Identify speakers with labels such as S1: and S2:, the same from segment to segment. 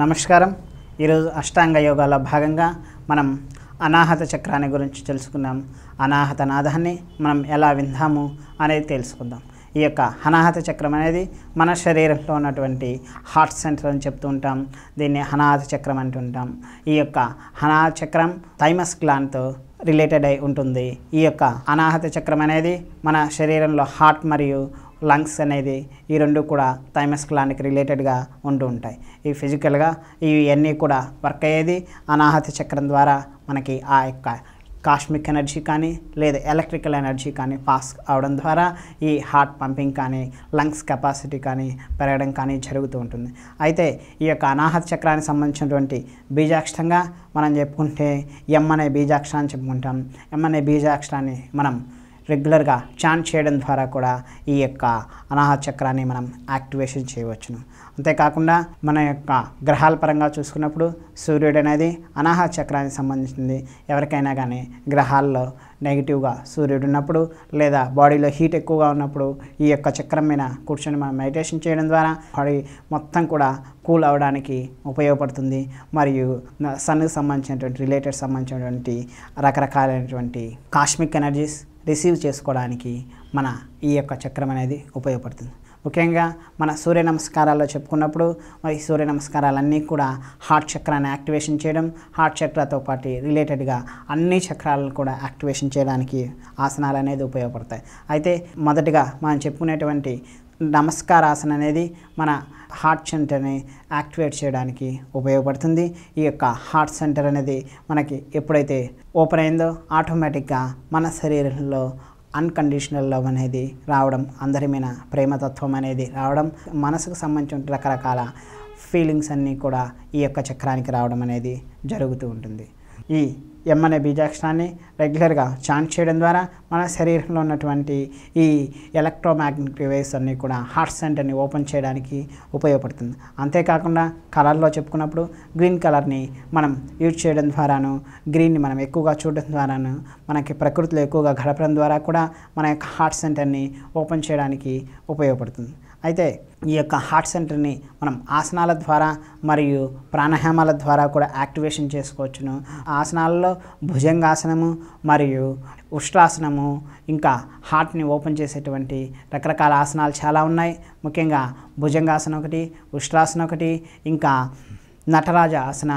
S1: నమస్కారం ఈరోజు అష్టాంగ యోగాలో భాగంగా మనం అనాహత చక్రాన్ని గురించి తెలుసుకున్నాం అనాహత నాదాన్ని మనం ఎలా విందాము అనేది తెలుసుకుందాం ఈ యొక్క అనాహత చక్రం అనేది మన శరీరంలో ఉన్నటువంటి హార్ట్ సెంటర్ అని చెప్తూ ఉంటాం దీన్ని అనాహత చక్రం అంటుంటాం ఈ యొక్క అనాహత చక్రం థైమస్ క్లాన్తో రిలేటెడ్ అయి ఉంటుంది ఈ యొక్క అనాహత చక్రం అనేది మన శరీరంలో హార్ట్ మరియు లంగ్స్ అనేది ఈ రెండు కూడా థైమస్ క్లానికి రిలేటెడ్గా ఉంటూ ఉంటాయి ఈ ఫిజికల్గా ఇవన్నీ కూడా వర్క్ అయ్యేది అనాహత చక్రం ద్వారా మనకి ఆ యొక్క కాస్మిక్ ఎనర్జీ కానీ లేదా ఎలక్ట్రికల్ ఎనర్జీ కానీ పాస్ అవడం ద్వారా ఈ హార్ట్ పంపింగ్ కానీ లంగ్స్ కెపాసిటీ కానీ పెరగడం కానీ జరుగుతూ ఉంటుంది అయితే ఈ యొక్క అనాహత చక్రానికి సంబంధించినటువంటి బీజాక్షరంగా మనం చెప్పుకుంటే ఎం అనే బీజాక్షరాన్ని చెప్పుకుంటాం ఎం అనే బీజాక్షరాన్ని మనం రెగ్యులర్గా చాన్ చేయడం ద్వారా కూడా ఈ యొక్క అనాహ చక్రాన్ని మనం యాక్టివేషన్ చేయవచ్చును అంతేకాకుండా మన యొక్క గ్రహాల పరంగా చూసుకున్నప్పుడు సూర్యుడు అనేది అనాహ చక్రానికి సంబంధించింది ఎవరికైనా కానీ గ్రహాల్లో నెగిటివ్గా సూర్యుడు ఉన్నప్పుడు లేదా బాడీలో హీట్ ఎక్కువగా ఉన్నప్పుడు ఈ యొక్క చక్రం మీద కూర్చొని మనం మెడిటేషన్ చేయడం ద్వారా బాడీ మొత్తం కూడా కూల్ అవ్వడానికి ఉపయోగపడుతుంది మరియు సన్కి సంబంధించినటువంటి రిలేటెడ్ సంబంధించినటువంటి రకరకాలైనటువంటి కాస్మిక్ ఎనర్జీస్ రిసీవ్ చేసుకోవడానికి మన ఈ యొక్క చక్రం అనేది ఉపయోగపడుతుంది ముఖ్యంగా మన సూర్య నమస్కారాల్లో చెప్పుకున్నప్పుడు మరి సూర్య నమస్కారాలన్నీ కూడా హార్ట్ చక్రాన్ని యాక్టివేషన్ చేయడం హార్ట్ చక్రతో పాటు రిలేటెడ్గా అన్ని చక్రాలను కూడా యాక్టివేషన్ చేయడానికి ఆసనాలు అనేది ఉపయోగపడతాయి అయితే మొదటిగా మనం చెప్పుకునేటువంటి నమస్కారాసన అనేది మన హార్ట్ సెంటర్ని యాక్టివేట్ చేయడానికి ఉపయోగపడుతుంది ఈ యొక్క హార్ట్ సెంటర్ అనేది మనకి ఎప్పుడైతే ఓపెన్ అయిందో ఆటోమేటిక్గా మన శరీరంలో అన్కండిషనల్ లవ్ అనేది రావడం అందరి మీద ప్రేమతత్వం అనేది రావడం మనసుకు సంబంధించిన రకరకాల ఫీలింగ్స్ అన్నీ కూడా ఈ యొక్క చక్రానికి రావడం అనేది జరుగుతూ ఉంటుంది ఈ ఎం అనే బీజాక్షరాన్ని రెగ్యులర్గా చాంట్ చేయడం ద్వారా మన శరీరంలో ఉన్నటువంటి ఈ ఎలక్ట్రోమాగ్నెటిక్ వేవ్స్ అన్నీ కూడా హార్ట్ సెంటర్ని ఓపెన్ చేయడానికి ఉపయోగపడుతుంది అంతేకాకుండా కలర్లో చెప్పుకున్నప్పుడు గ్రీన్ కలర్ని మనం యూజ్ చేయడం ద్వారాను గ్రీన్ని మనం ఎక్కువగా చూడడం ద్వారాను మనకి ప్రకృతిలో ఎక్కువగా గడపడం ద్వారా కూడా మన యొక్క హార్ట్ సెంటర్ని ఓపెన్ చేయడానికి ఉపయోగపడుతుంది అయితే ఈ యొక్క హార్ట్ సెంటర్ని మనం ఆసనాల ద్వారా మరియు ప్రాణాయామాల ద్వారా కూడా యాక్టివేషన్ చేసుకోవచ్చును ఆసనాలలో భుజంగాసనము మరియు ఉష్ట్రాసనము ఇంకా హార్ట్ని ఓపెన్ చేసేటువంటి రకరకాల ఆసనాలు చాలా ఉన్నాయి ముఖ్యంగా భుజంగాసనం ఒకటి ఉష్ట్రాసనం ఒకటి ఇంకా నటరాజ ఆసన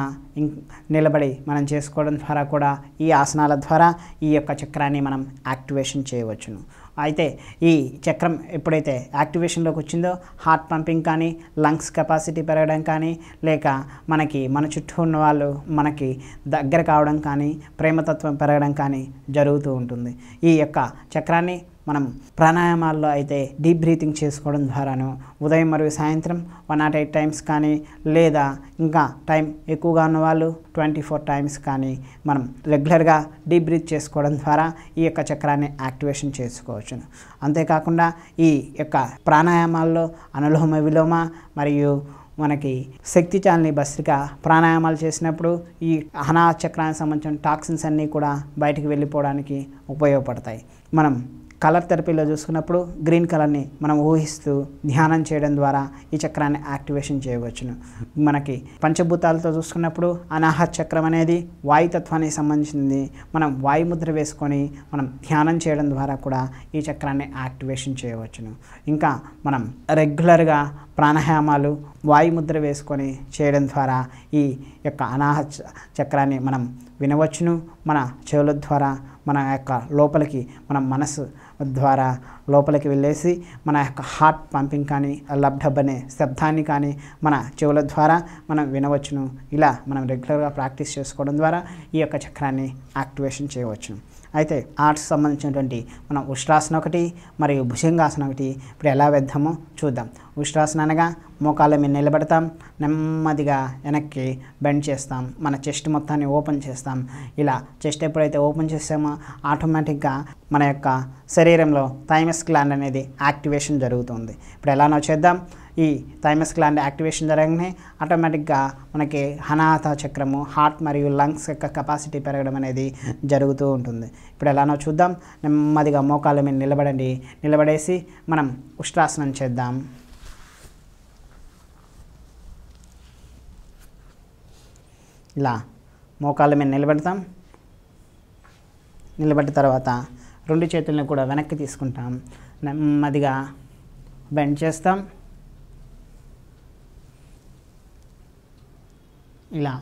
S1: నిలబడి మనం చేసుకోవడం ద్వారా కూడా ఈ ఆసనాల ద్వారా ఈ యొక్క చక్రాన్ని మనం యాక్టివేషన్ చేయవచ్చును అయితే ఈ చక్రం ఎప్పుడైతే యాక్టివేషన్లోకి వచ్చిందో హార్ట్ పంపింగ్ కానీ లంగ్స్ కెపాసిటీ పెరగడం కానీ లేక మనకి మన చుట్టూ ఉన్న వాళ్ళు మనకి దగ్గర కావడం కానీ ప్రేమతత్వం పెరగడం కానీ జరుగుతూ ఉంటుంది ఈ యొక్క చక్రాన్ని మనం ప్రాణాయామాల్లో అయితే డీప్ బ్రీతింగ్ చేసుకోవడం ద్వారాను ఉదయం మరియు సాయంత్రం వన్ నాట్ ఎయిట్ టైమ్స్ కానీ లేదా ఇంకా టైం ఎక్కువగా ఉన్న వాళ్ళు ట్వంటీ ఫోర్ టైమ్స్ కానీ మనం రెగ్యులర్గా డీప్ బ్రీత్ చేసుకోవడం ద్వారా ఈ యొక్క చక్రాన్ని యాక్టివేషన్ చేసుకోవచ్చు అంతేకాకుండా ఈ యొక్క ప్రాణాయామాల్లో అనులోమ విలోమ మరియు మనకి శక్తి చాలని భస్త్రిక ప్రాణాయామాలు చేసినప్పుడు ఈ చక్రానికి సంబంధించిన టాక్సిన్స్ అన్నీ కూడా బయటికి వెళ్ళిపోవడానికి ఉపయోగపడతాయి మనం కలర్ థెరపీలో చూసుకున్నప్పుడు గ్రీన్ కలర్ని మనం ఊహిస్తూ ధ్యానం చేయడం ద్వారా ఈ చక్రాన్ని యాక్టివేషన్ చేయవచ్చును మనకి పంచభూతాలతో చూసుకున్నప్పుడు అనాహత చక్రం అనేది వాయుతత్వానికి సంబంధించింది మనం వాయుముద్ర వేసుకొని మనం ధ్యానం చేయడం ద్వారా కూడా ఈ చక్రాన్ని యాక్టివేషన్ చేయవచ్చును ఇంకా మనం రెగ్యులర్గా ప్రాణాయామాలు వాయుముద్ర వేసుకొని చేయడం ద్వారా ఈ యొక్క అనాహ చక్రాన్ని మనం వినవచ్చును మన చెవుల ద్వారా మన యొక్క లోపలికి మనం మనసు ద్వారా లోపలికి వెళ్ళేసి మన యొక్క హార్ట్ పంపింగ్ కానీ లబ్డబ్ అనే శబ్దాన్ని కానీ మన చెవుల ద్వారా మనం వినవచ్చును ఇలా మనం రెగ్యులర్గా ప్రాక్టీస్ చేసుకోవడం ద్వారా ఈ యొక్క చక్రాన్ని యాక్టివేషన్ చేయవచ్చును అయితే ఆర్ట్స్ సంబంధించినటువంటి మనం ఉష్ట్రాసనం ఒకటి మరియు భుజంగాసనం ఒకటి ఇప్పుడు ఎలా వేద్దామో చూద్దాం ఉష్ట్రాసన అనగా మోకాళ్ళ మీద నిలబెడతాం నెమ్మదిగా వెనక్కి బెండ్ చేస్తాం మన చెస్ట్ మొత్తాన్ని ఓపెన్ చేస్తాం ఇలా చెస్ట్ ఎప్పుడైతే ఓపెన్ చేస్తామో ఆటోమేటిక్గా మన యొక్క శరీరంలో థైమస్ గ్లాండ్ అనేది యాక్టివేషన్ జరుగుతుంది ఇప్పుడు ఎలానో చేద్దాం ఈ థైమస్ గ్లాండ్ యాక్టివేషన్ జరగనే ఆటోమేటిక్గా మనకి హనాహత చక్రము హార్ట్ మరియు లంగ్స్ యొక్క కెపాసిటీ పెరగడం అనేది జరుగుతూ ఉంటుంది ఇప్పుడు ఎలానో చూద్దాం నెమ్మదిగా మోకాల మీద నిలబడండి నిలబడేసి మనం ఉష్ట్రాసనం చేద్దాం ఇలా మోకాళ్ళ మీద నిలబెడతాం నిలబడిన తర్వాత రెండు చేతులను కూడా వెనక్కి తీసుకుంటాం నెమ్మదిగా బెండ్ చేస్తాం ఇలా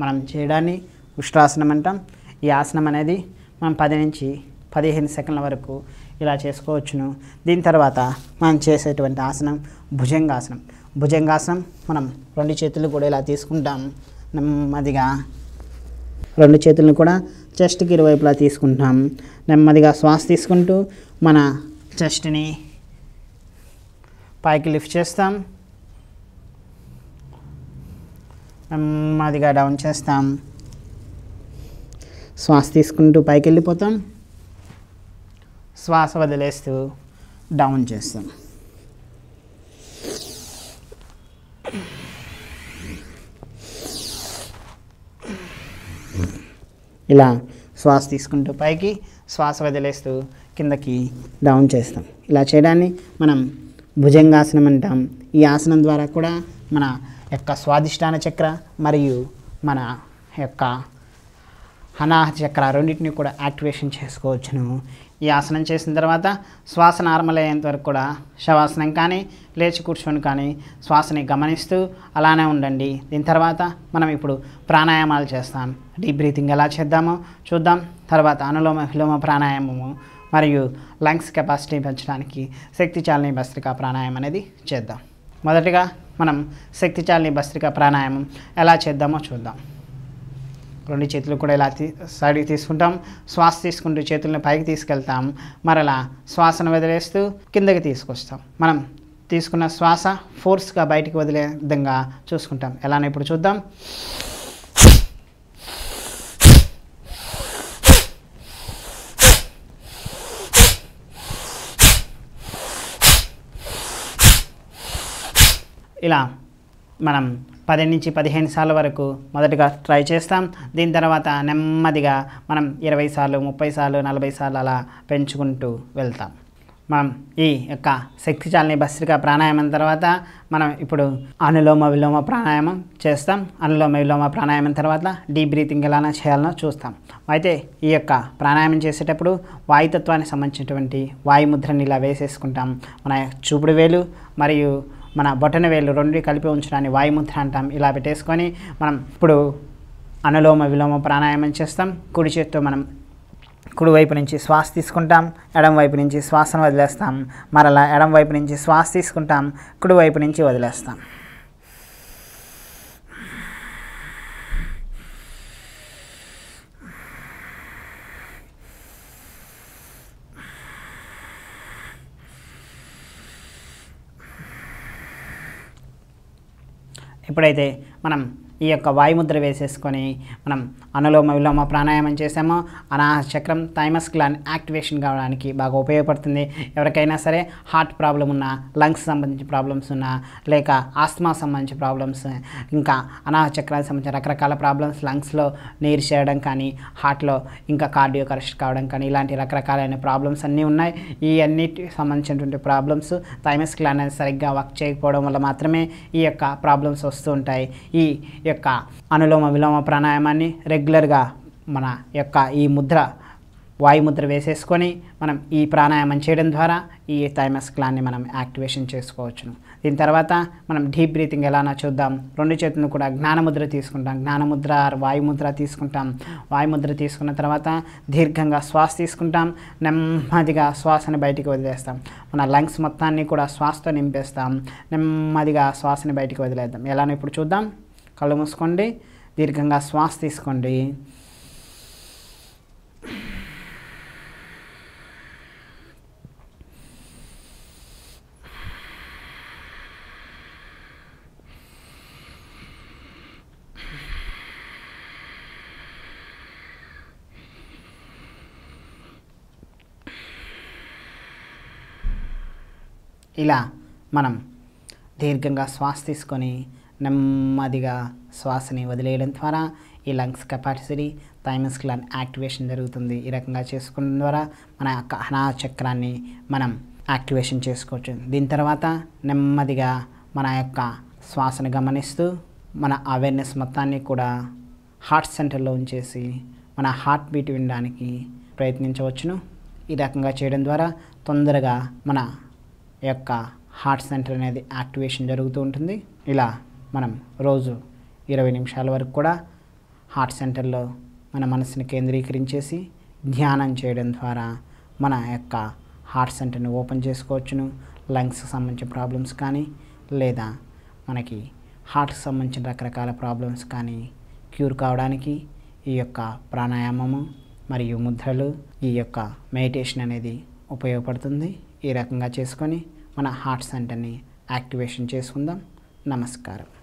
S1: మనం చేయడాన్ని ఉష్ట్రాసనం అంటాం ఈ ఆసనం అనేది మనం పది నుంచి పదిహేను సెకండ్ల వరకు ఇలా చేసుకోవచ్చును దీని తర్వాత మనం చేసేటువంటి ఆసనం భుజంగాసనం భుజంగాసనం మనం రెండు చేతులు కూడా ఇలా తీసుకుంటాం నెమ్మదిగా రెండు చేతులను కూడా చెస్ట్కి ఇరువైపులా తీసుకుంటాం నెమ్మదిగా శ్వాస తీసుకుంటూ మన చెస్ట్ని పైకి లిఫ్ట్ చేస్తాం నెమ్మదిగా డౌన్ చేస్తాం శ్వాస తీసుకుంటూ పైకి వెళ్ళిపోతాం శ్వాస వదిలేస్తూ డౌన్ చేస్తాం ఇలా శ్వాస తీసుకుంటూ పైకి శ్వాస వదిలేస్తూ కిందకి డౌన్ చేస్తాం ఇలా చేయడాన్ని మనం భుజంగాసనం అంటాం ఈ ఆసనం ద్వారా కూడా మన యొక్క స్వాధిష్టాన చక్ర మరియు మన యొక్క అనాహ చక్ర రెండింటిని కూడా యాక్టివేషన్ చేసుకోవచ్చును ఈ ఆసనం చేసిన తర్వాత శ్వాస నార్మల్ అయ్యేంత వరకు కూడా శవాసనం కానీ లేచి కూర్చొని కానీ శ్వాసని గమనిస్తూ అలానే ఉండండి దీని తర్వాత మనం ఇప్పుడు ప్రాణాయామాలు చేస్తాం డీప్ బ్రీతింగ్ ఎలా చేద్దామో చూద్దాం తర్వాత అనులోమ విలోమ ప్రాణాయామము మరియు లంగ్స్ కెపాసిటీ పెంచడానికి శక్తి చాలని భస్త్రికా ప్రాణాయామం అనేది చేద్దాం మొదటిగా మనం శక్తిచాలిని భస్త్రిక ప్రాణాయామం ఎలా చేద్దామో చూద్దాం రెండు చేతులు కూడా ఇలా తీ సైడ్కి తీసుకుంటాం శ్వాస తీసుకుంటూ చేతులను పైకి తీసుకెళ్తాం మరలా శ్వాసను వదిలేస్తూ కిందకి తీసుకొస్తాం మనం తీసుకున్న శ్వాస ఫోర్స్గా బయటికి వదిలే విధంగా చూసుకుంటాం ఎలానే ఇప్పుడు చూద్దాం ఇలా మనం పది నుంచి పదిహేను సార్లు వరకు మొదటగా ట్రై చేస్తాం దీని తర్వాత నెమ్మదిగా మనం ఇరవై సార్లు ముప్పై సార్లు నలభై సార్లు అలా పెంచుకుంటూ వెళ్తాం మనం ఈ యొక్క శక్తి చాలని భస్త్రిక ప్రాణాయామం తర్వాత మనం ఇప్పుడు అనులోమ విలోమ ప్రాణాయామం చేస్తాం అనులోమ విలోమ ప్రాణాయామం తర్వాత డీప్ బ్రీతింగ్ ఎలా చేయాలనో చూస్తాం అయితే ఈ యొక్క ప్రాణాయామం చేసేటప్పుడు వాయుతత్వానికి సంబంధించినటువంటి వాయుముద్రని ఇలా వేసేసుకుంటాం మన చూపుడు వేలు మరియు మన బొటన వేలు రెండు కలిపి ఉంచడాన్ని వాయుముద్ర అంటాం ఇలా పెట్టేసుకొని మనం ఇప్పుడు అనులోమ విలోమ ప్రాణాయామం చేస్తాం కుడి చేత్తో మనం కుడి వైపు నుంచి శ్వాస తీసుకుంటాం ఎడం వైపు నుంచి శ్వాసను వదిలేస్తాం మరలా ఎడం వైపు నుంచి శ్వాస తీసుకుంటాం కుడి వైపు నుంచి వదిలేస్తాం ఇప్పుడైతే మనం ఈ యొక్క వాయుముద్ర వేసేసుకొని మనం అనులోమ విలోమ ప్రాణాయామం చేసామో అనాహ చక్రం థైమస్ గ్లాన్ యాక్టివేషన్ కావడానికి బాగా ఉపయోగపడుతుంది ఎవరికైనా సరే హార్ట్ ప్రాబ్లం ఉన్నా లంగ్స్ సంబంధించి ప్రాబ్లమ్స్ ఉన్నా లేక ఆస్మా సంబంధించి ప్రాబ్లమ్స్ ఇంకా అనాహ చక్రానికి సంబంధించిన రకరకాల ప్రాబ్లమ్స్ లంగ్స్లో నీరు చేయడం కానీ హార్ట్లో ఇంకా కార్డియో కరెక్ట్ కావడం కానీ ఇలాంటి రకరకాలైన ప్రాబ్లమ్స్ అన్నీ ఉన్నాయి ఈ అన్నిటి సంబంధించినటువంటి ప్రాబ్లమ్స్ థైమస్ గ్లాన్ సరిగ్గా వర్క్ చేయకపోవడం వల్ల మాత్రమే ఈ యొక్క ప్రాబ్లమ్స్ వస్తూ ఉంటాయి ఈ యొక్క అనులోమ విలోమ ప్రాణాయామాన్ని రెగ్యులర్గా మన యొక్క ఈ ముద్ర వాయుముద్ర వేసేసుకొని మనం ఈ ప్రాణాయామం చేయడం ద్వారా ఈ థైమస్ క్లాన్ని మనం యాక్టివేషన్ చేసుకోవచ్చును దీని తర్వాత మనం డీప్ బ్రీతింగ్ ఎలానో చూద్దాం రెండు చేతులను కూడా జ్ఞానముద్ర తీసుకుంటాం జ్ఞానముద్ర వాయుముద్ర తీసుకుంటాం వాయుముద్ర తీసుకున్న తర్వాత దీర్ఘంగా శ్వాస తీసుకుంటాం నెమ్మదిగా శ్వాసను బయటికి వదిలేస్తాం మన లంగ్స్ మొత్తాన్ని కూడా శ్వాసతో నింపేస్తాం నెమ్మదిగా శ్వాసని బయటికి వదిలేద్దాం ఎలానో ఇప్పుడు చూద్దాం కళ్ళు మూసుకోండి దీర్ఘంగా శ్వాస తీసుకోండి ఇలా మనం దీర్ఘంగా శ్వాస తీసుకొని నెమ్మదిగా శ్వాసని వదిలేయడం ద్వారా ఈ lungs capacity thymus gland activation జరుగుతుంది ఈ రకంగా చేసుకోవడం ద్వారా మన అనా చక్రాన్ని మనం యాక్టివేషన్ చేసుకోవచ్చు దీని తర్వాత నెమ్మదిగా మన యొక్క శ్వాసను గమనిస్తూ మన అవేర్నెస్ మొత్తాన్ని కూడా హార్ట్ సెంటర్లో ఉంచేసి మన హార్ట్ బీట్ వినడానికి ప్రయత్నించవచ్చును ఈ రకంగా చేయడం ద్వారా తొందరగా మన యొక్క హార్ట్ సెంటర్ అనేది యాక్టివేషన్ జరుగుతూ ఉంటుంది ఇలా మనం రోజు ఇరవై నిమిషాల వరకు కూడా హార్ట్ సెంటర్లో మన మనసుని కేంద్రీకరించేసి ధ్యానం చేయడం ద్వారా మన యొక్క హార్ట్ సెంటర్ని ఓపెన్ చేసుకోవచ్చును లంగ్స్కి సంబంధించిన ప్రాబ్లమ్స్ కానీ లేదా మనకి హార్ట్కి సంబంధించిన రకరకాల ప్రాబ్లమ్స్ కానీ క్యూర్ కావడానికి ఈ యొక్క ప్రాణాయామము మరియు ముద్రలు ఈ యొక్క మెడిటేషన్ అనేది ఉపయోగపడుతుంది ఈ రకంగా చేసుకొని మన హార్ట్ సెంటర్ని యాక్టివేషన్ చేసుకుందాం నమస్కారం